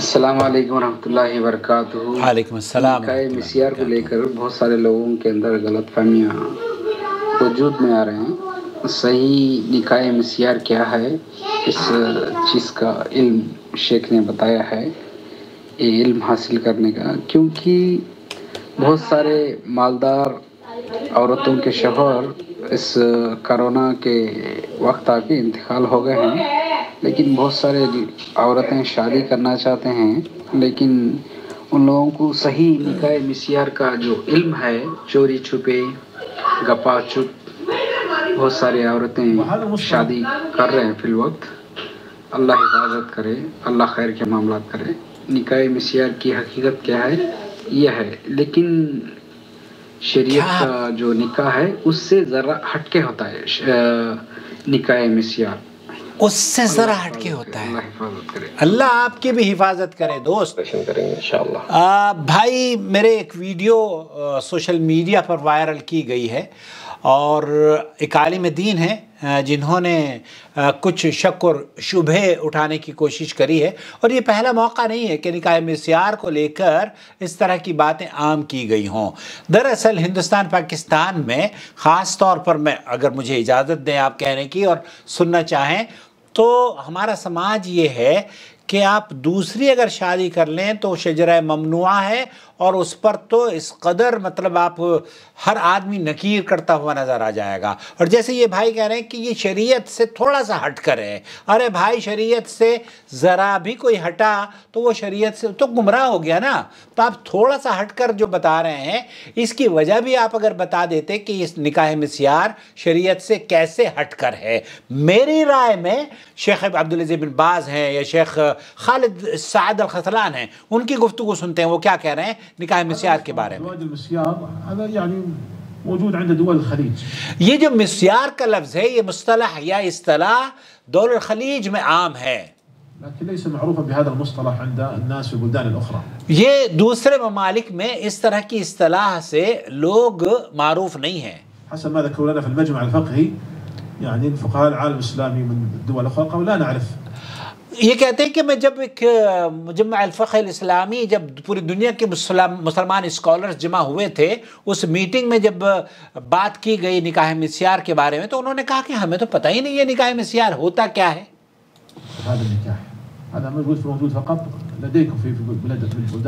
अस्सलाम वालेकुम रहमतुल्लाहि वरकatuहू वालेकुम अस्सलाम मिसियार को लेकर बहुत सारे लोगों के अंदर गलत फहमियाँ वजूद में आ रहे हैं सही निकाय मिसियार क्या है इस चीज़ का इल्म शेख ने बताया है ये इल्म हासिल करने का क्योंकि बहुत सारे मालदार औरतों के शोहर इस करोना के वक्त आके इंतकाल हो गए हैं लेकिन बहुत सारे औरतें शादी करना चाहते हैं लेकिन उन लोगों को सही निकाय मिसियार का जो इल्म है चोरी छुपे गपा छुप बहुत सारी औरतें शादी कर रहे हैं फिल वक्त अल्लाह हिफाजत करे अल्लाह खैर के मामला करे निकाय मिसियार की हकीकत क्या है यह है लेकिन शरीयत का जो निकाह है उससे ज़रा हटके होता है निकाय मिसियार उससे ज़रा हटके होता है अल्लाह आपकी भी हिफाजत करे दोस्त आ, भाई मेरे एक वीडियो सोशल मीडिया पर वायरल की गई है और एक आलिम दीन है जिन्होंने कुछ शक और शुभे उठाने की कोशिश करी है और ये पहला मौका नहीं है कि निकाय मसीार को लेकर इस तरह की बातें आम की गई हों दरअसल हिंदुस्तान पाकिस्तान में ख़ास तौर पर मैं अगर मुझे इजाज़त दें आप कहने की और सुनना चाहें तो हमारा समाज ये है कि आप दूसरी अगर शादी कर लें तो शजरा ममनुआ है और उस पर तो इस कदर मतलब आप हर आदमी नकीर करता हुआ नज़र आ जाएगा और जैसे ये भाई कह रहे हैं कि ये शरीयत से थोड़ा सा हट कर है अरे भाई शरीयत से ज़रा भी कोई हटा तो वो शरीयत से तो गुमराह हो गया ना तो आप थोड़ा सा हट कर जो बता रहे हैं इसकी वजह भी आप अगर बता देते कि इस निकाह मिसयार शरीयत से कैसे हट कर है मेरी राय में शेख अब्दुलज़ी बिन बाज हैं या शेख खालिद साद खसलान हैं उनकी गुफ्तु सुनते हैं वो क्या कह रहे हैं نکاح مسیار کے بارے میں موجود عند دول الخليج یہ جو مسیار کا لفظ ہے یہ مصطلح یا اصطلاح دول الخليج میں عام ہے لیکن ليس معروفا بهذا المصطلح عند الناس في بلدان الاخرى یہ دوسرے ممالک میں اس طرح کی اصطلاح سے لوگ معروف نہیں ہیں حسب ما ذكروا لنا في المجمع الفقهي يعني الفقهاء العالم الاسلامي من الدول الاخرى قالوا لا نعرف ये कहते हैं कि मैं जब एक जब अलफ़ल इस्लामी जब पूरी दुनिया के मुसलमान स्कॉलर्स जमा हुए थे उस मीटिंग में जब बात की गई निकाह मसीार के बारे में तो उन्होंने कहा कि हमें तो पता ही नहीं है निकाह मसीार होता क्या है तो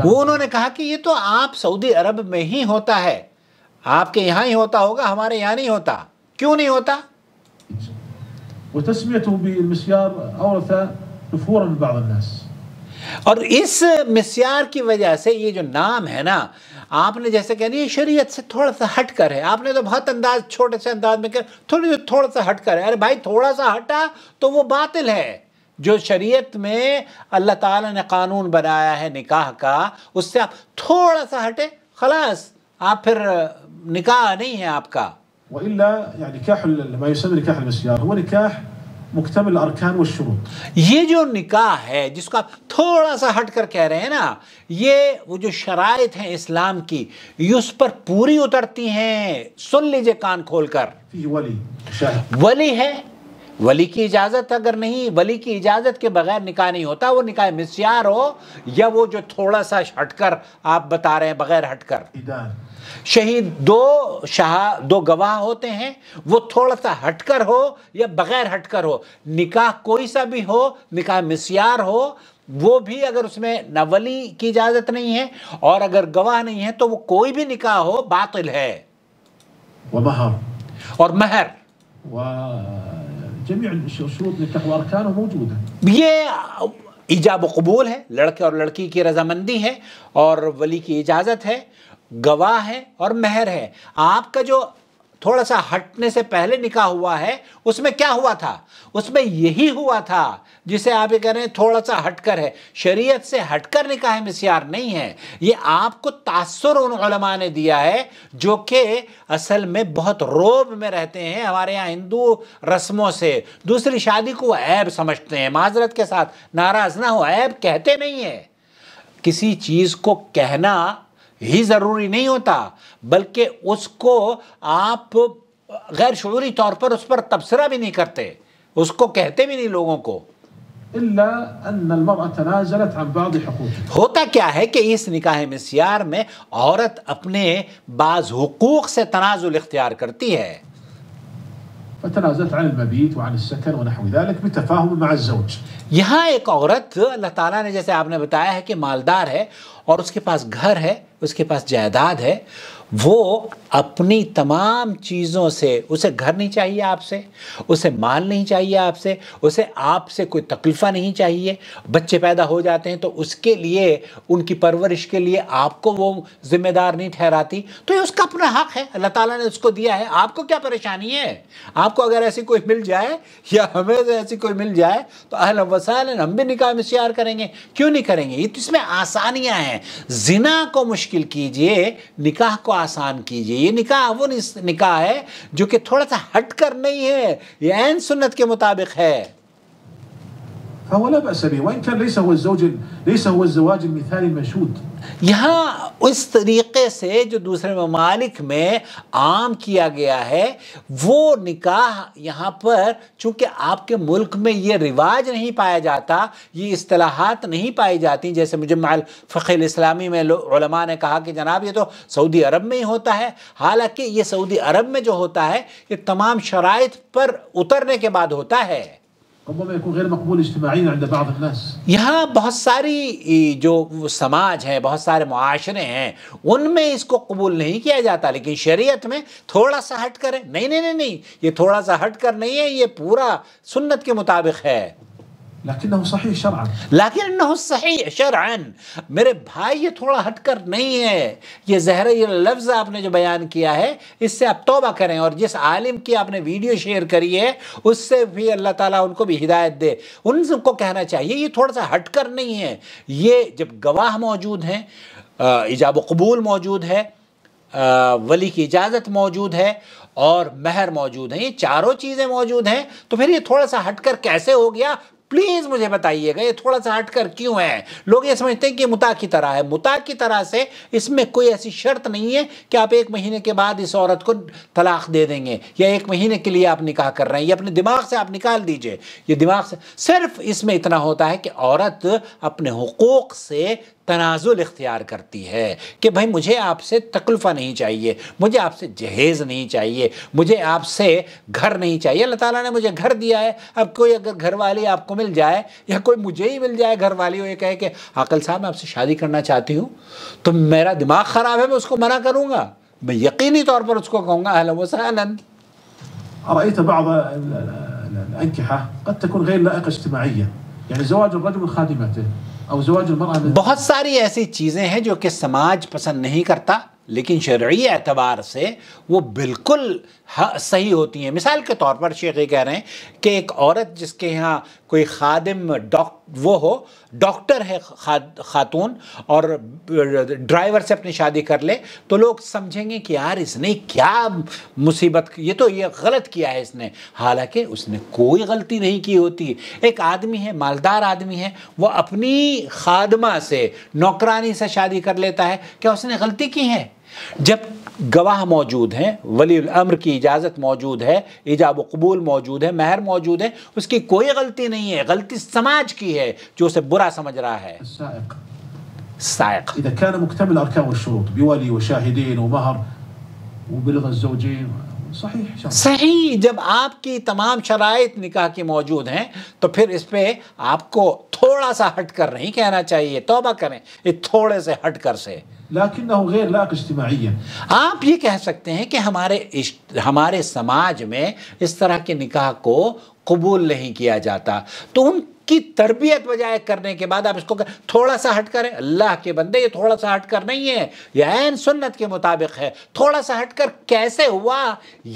वो उन्होंने कहा कि ये तो आप सऊदी अरब में ही होता है आपके यहाँ ही होता होगा हमारे यहाँ नहीं होता क्यों नहीं होता और इस मिसयार की वजह से ये जो नाम है ना आपने जैसे कहना ये शरीयत से थोड़ा सा हट कर है आपने तो बहुत अंदाज छोटे से अंदाज में कर थोड़ी जो थोड़ा सा हट कर है अरे भाई थोड़ा सा हटा तो वो बातिल है जो शरीयत में अल्लाह ताला ने कानून बनाया है निकाह का उससे आप थोड़ा सा हटे खलास आप फिर निकाह नहीं है आपका मुख्तम अरकान व ये जो निकाह है जिसको आप थोड़ा सा हट कर कह रहे हैं ना ये वो जो शराइ हैं इस्लाम की ये उस पर पूरी उतरती हैं सुन लीजिए कान खोल कर वली वली है वली की इजाज़त अगर नहीं वली की इजाज़त के बगैर निकाह नहीं होता वो निकाह मिसयार हो या वो जो थोड़ा सा हटकर आप बता रहे हैं बगैर हटकर शहीद दो शाह दो गवाह होते हैं वो थोड़ा सा हटकर हो या बगैर हटकर हो निकाह कोई सा भी हो निकाह मिसियार हो वो भी अगर उसमें नवली की इजाज़त नहीं है और अगर गवाह नहीं है तो वो कोई भी निकाह हो बातिल है और महर ये ईजाब कबूल है लड़के और लड़की की रजामंदी है और वली की इजाज़त है गवाह है और मेहर है आपका जो थोड़ा सा हटने से पहले निकाह हुआ है उसमें क्या हुआ था उसमें यही हुआ था जिसे आप ये कह रहे हैं थोड़ा सा हटकर है शरीयत से हटकर निकाह मिसियार नहीं है ये आपको तासर उनमा ने दिया है जो कि असल में बहुत रोब में रहते हैं हमारे यहाँ हिंदू रस्मों से दूसरी शादी को ऐब समझते हैं माजरत के साथ नाराज़ ना हो ऐब कहते नहीं है किसी चीज़ को कहना ही ज़रूरी नहीं होता बल्कि उसको आप गैर शुरूरी तौर पर उस पर तबसरा भी नहीं करते उसको कहते भी नहीं लोगों को होता क्या है कि इस निकाह में सियार में औरत अपने बाज़ हकूक़ से तनाजुल इख्तियार करती है فتنازلت عن المبيت وعن السكن ونحو ذلك بالتفاهم مع الزوج यहां एक औरत अल्लाह ताला ने जैसे आपने बताया है कि मालदार है और उसके पास घर है उसके पास जायदाद है वो अपनी तमाम चीज़ों से उसे घर नहीं चाहिए आपसे उसे माल नहीं चाहिए आपसे उसे आपसे कोई तकलीफ़ा नहीं चाहिए बच्चे पैदा हो जाते हैं तो उसके लिए उनकी परवरिश के लिए आपको वो ज़िम्मेदार नहीं ठहराती तो ये उसका अपना हक़ है अल्लाह ताला ने उसको दिया है आपको क्या परेशानी है आपको अगर ऐसी कोई मिल जाए या हमें ऐसी कोई मिल जाए तो अहल वसाल हम भी निकाह में श्यार करेंगे क्यों नहीं करेंगे तो इसमें आसानियाँ हैं जिना को मुश्किल कीजिए निकाह को आसान कीजिए ये निकाह वो निकाह है जो कि थोड़ा सा हटकर नहीं है ये एन सुन्नत के मुताबिक है فهو لا باس به وان كان ليس هو الزوج ليس هو الزواج المثالي المشهود यहाँ उस तरीके से जो दूसरे ममालिक में आम किया गया है वो निकाह यहाँ पर चूंकि आपके मुल्क में ये रिवाज नहीं पाया जाता ये असलाहत नहीं पाई जाती जैसे मुझे फ़ील इस्लामी में ने कहा कि जनाब ये तो सऊदी अरब में ही होता है हालांकि ये सऊदी अरब में जो होता है ये तमाम शराइ पर उतरने के बाद होता है यहाँ बहुत सारी जो समाज है बहुत सारे मुआशरे हैं उनमें इसको कबूल नहीं किया जाता लेकिन शरीयत में थोड़ा सा हट करें नहीं नहीं नहीं नहीं ये थोड़ा सा हट कर नहीं है ये पूरा सुन्नत के मुताबिक है लेकिन सही शरअन लेकिन सही शरअन मेरे भाई ये थोड़ा हटकर नहीं है ये जहर लफ्ज़ आपने जो बयान किया है इससे आप तोबा करें और जिस आलिम की आपने वीडियो शेयर करी है उससे भी अल्लाह ताला उनको भी हिदायत दे उनको कहना चाहिए ये थोड़ा सा हटकर नहीं है ये जब गवाह मौजूद हैं इजाब कबूल मौजूद है वली की इजाज़त मौजूद है और महर मौजूद है ये चारों चीज़ें मौजूद हैं तो फिर ये थोड़ा सा हटकर कैसे हो गया प्लीज़ मुझे बताइएगा ये थोड़ा सा हटकर क्यों है लोग ये समझते हैं कि मुता की तरह है मुता की तरह से इसमें कोई ऐसी शर्त नहीं है कि आप एक महीने के बाद इस औरत को तलाक दे देंगे या एक महीने के लिए आप निकाह कर रहे हैं या अपने दिमाग से आप निकाल दीजिए ये दिमाग से सिर्फ इसमें इतना होता है कि औरत अपने हकूक़ से तनाजुल इख्तियार करती है कि भाई मुझे आपसे तकल्फ़ा नहीं चाहिए मुझे आपसे जहेज़ नहीं चाहिए मुझे आपसे घर नहीं चाहिए अल्लाह ताला ने मुझे घर दिया है अब कोई अगर घर वाली आपको मिल जाए या कोई मुझे ही मिल जाए घर वाली हो ये कहे कि अकल साहब मैं आपसे शादी करना चाहती हूँ तो मेरा दिमाग ख़राब है मैं उसको मना करूँगा मैं यकीनी तौर पर उसको कहूँगा अहला वसहलन قد تكون غير لائقة يعني زواج الرجل خادمته बहुत सारी ऐसी चीज़ें हैं जो कि समाज पसंद नहीं करता लेकिन शर्य एतबार से वो बिल्कुल सही होती हैं मिसाल के तौर पर शेख ये कह रहे हैं कि एक औरत जिसके यहाँ कोई खादिम डॉक वो हो डॉक्टर है खा, खातून और ड्राइवर से अपनी शादी कर ले तो लोग समझेंगे कि यार इसने क्या मुसीबत ये तो ये गलत किया है इसने हालांकि उसने कोई गलती नहीं की होती एक आदमी है मालदार आदमी है वो अपनी खादमा से नौकरानी से शादी कर लेता है क्या उसने गलती की है जब गवाह मौजूद हैं वली अम्र की इजाज़त मौजूद है ईजाब कबूल मौजूद है महर मौजूद है उसकी कोई गलती नहीं है गलती समाज की है जो उसे बुरा समझ रहा है كان مكتمل والشروط بولي وشاهدين ومهر وبلغ الزوجين सही जब आपकी तमाम शराइ निकाह की मौजूद हैं तो फिर इस पर आपको थोड़ा सा हट कर नहीं कहना चाहिए तोबा करें इस थोड़े से हट कर से लेकिन आप ये कह सकते हैं कि हमारे हमारे समाज में इस तरह के निकाह को कबूल नहीं किया जाता तो उन की तरबियत बजाय करने के बाद आप इसको कर, थोड़ा सा हट करें अल्लाह के बंदे ये थोड़ा सा हट कर नहीं है यह ऐन सुन्नत के मुताबिक है थोड़ा सा हट कर कैसे हुआ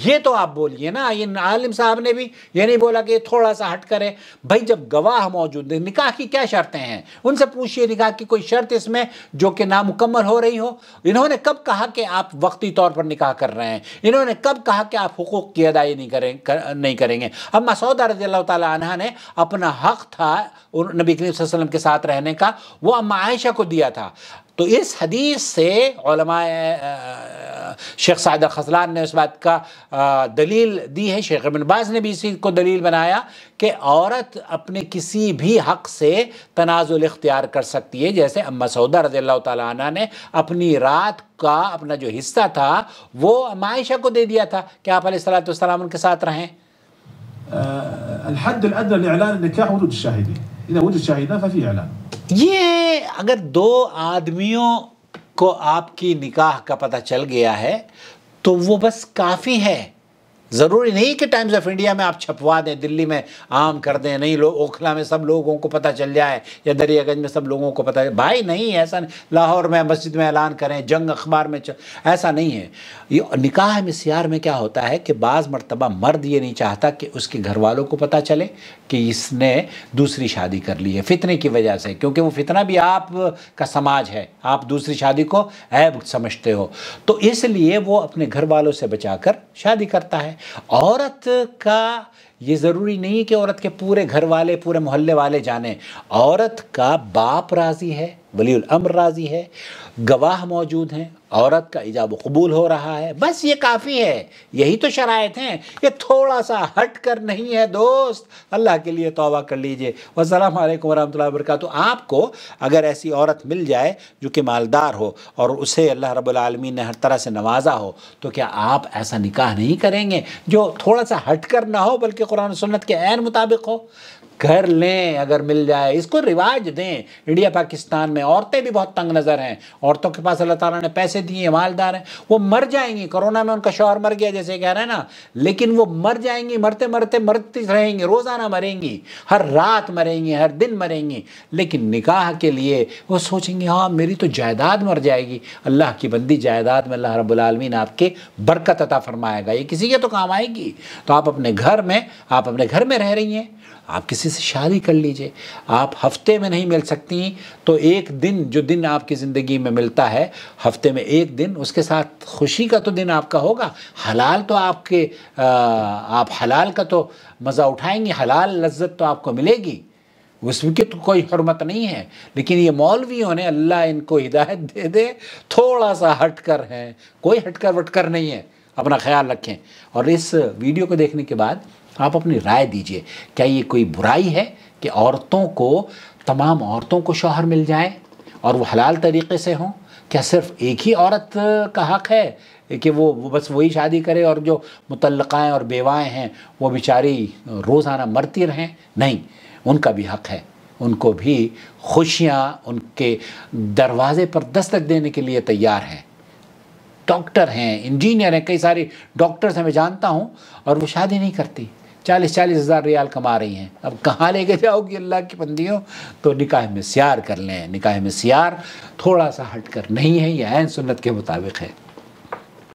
ये तो आप बोलिए ना ये आलिम साहब ने भी ये नहीं बोला कि थोड़ा सा हट करें भाई जब गवाह मौजूद है निकाह की क्या शर्तें हैं उनसे पूछिए निकाह की कोई शर्त इसमें जो कि नामुकम्मल हो रही हो इन्होंने कब कहा कि आप वक्ती तौर पर निकाह कर रहे हैं इन्होंने कब कहा कि आप हकूक़ की अदाई नहीं करें कर, नहीं करेंगे अब मसौदा रजील्ला अल्लाह ने अपना हक था उन नबी करीम वसल्लम के साथ रहने का वो अम्मा आयशा को दिया था तो इस हदीस से शेख साद खजलान ने इस बात का दलील दी है शेख अबिन ने भी इसी को दलील बनाया कि औरत अपने किसी भी हक से तनाजुल इख्तियार कर सकती है जैसे अम्मा सौदा रज़ी अल्लाह ने अपनी रात का अपना जो हिस्सा था वो अमायशा को दे दिया था कि आप सलाम उनके साथ रहें آه، الحد الادنى لاعلان النكاح وجود الشاهدين اذا وجد شاهدان ففي اعلان ये अगर दो आदमियों को आपकी निकाह का पता चल गया है तो वो बस काफ़ी है ज़रूरी नहीं कि टाइम्स ऑफ इंडिया में आप छपवा दें दिल्ली में आम कर दें नहीं लोग ओखला में सब लोगों को पता चल जाए या दरियागंज में सब लोगों को पता भाई नहीं ऐसा नहीं लाहौर में मस्जिद में ऐलान करें जंग अखबार में ऐसा नहीं है ये निकाह मिसयार में क्या होता है कि बाज़ मरतबा मर्द ये नहीं चाहता कि उसके घर वालों को पता चले कि इसने दूसरी शादी कर ली है फितने की वजह से क्योंकि वो फितना भी आप का समाज है आप दूसरी शादी को ऐब समझते हो तो इसलिए वो अपने घर वालों से बचा शादी करता है औरत का ये ज़रूरी नहीं है कि औरत के पूरे घर वाले पूरे मोहल्ले वाले जाने औरत का बाप राज़ी है वली अम्र राज़ी है गवाह मौजूद हैं औरत का इजाब कबूल हो रहा है बस ये काफ़ी है यही तो शरात हैं ये थोड़ा सा हट कर नहीं है दोस्त अल्लाह के लिए तोबा कर लीजिए वसलम वरम वर्क तो आपको अगर ऐसी औरत मिल जाए जो कि मालदार हो और उसे अल्लाह रबालमी ने हर तरह से नवाजा हो तो क्या आप ऐसा निकाह नहीं करेंगे जो थोड़ा सा हट कर ना हो बल्कि कुरान सुन्नत के एन मुताबिक हो घर लें अगर मिल जाए इसको रिवाज दें इंडिया पाकिस्तान में औरतें भी बहुत तंग नज़र हैं औरतों के पास अल्लाह ताला ने पैसे दिए मालदार हैं वो मर जाएंगी कोरोना में उनका शोहर मर गया जैसे कह रहे हैं ना लेकिन वो मर जाएंगी मरते मरते मरती रहेंगी रोज़ाना मरेंगी हर रात मरेंगी हर दिन मरेंगी लेकिन निकाह के लिए वो सोचेंगे हाँ मेरी तो जायदाद मर जाएगी अल्लाह की बंदी जायदाद में अल्लाह रबालमीन आपके बरकत अता फरमाएगा ये किसी के तो काम आएगी तो आप अपने घर में आप अपने घर में रह रही हैं आप किसी से शादी कर लीजिए आप हफ्ते में नहीं मिल सकती तो एक दिन जो दिन आपकी ज़िंदगी में मिलता है हफ्ते में एक दिन उसके साथ खुशी का तो दिन आपका होगा हलाल तो आपके आ, आप हलाल का तो मज़ा उठाएंगे हलाल लज्जत तो आपको मिलेगी उसकी तो कोई हरमत नहीं है लेकिन ये मौलवियों ने अल्लाह इनको हिदायत दे दे थोड़ा सा हटकर हैं कोई हटकर वटकर नहीं है अपना ख्याल रखें और इस वीडियो को देखने के बाद आप अपनी राय दीजिए क्या ये कोई बुराई है कि औरतों को तमाम औरतों को शौहर मिल जाए और वो हलाल तरीके से हों क्या सिर्फ एक ही औरत का हक़ है कि वो, वो बस वही शादी करे और जो मुतलकाएँ और बेवाएँ हैं वो बेचारी रोज़ाना मरती रहें नहीं उनका भी हक़ है उनको भी खुशियाँ उनके दरवाज़े पर दस्तक देने के लिए तैयार हैं डॉक्टर हैं इंजीनियर हैं कई सारे डॉक्टर्स हैं मैं जानता हूँ और वो शादी नहीं करती चालीस चालीस हज़ार रियाल कमा रही हैं अब कहाँ लेके जाओगी अल्लाह की बंदियों तो निकाह में सियार कर लें निकाह में सियार थोड़ा सा हट कर नहीं है यह सुन्नत के मुताबिक है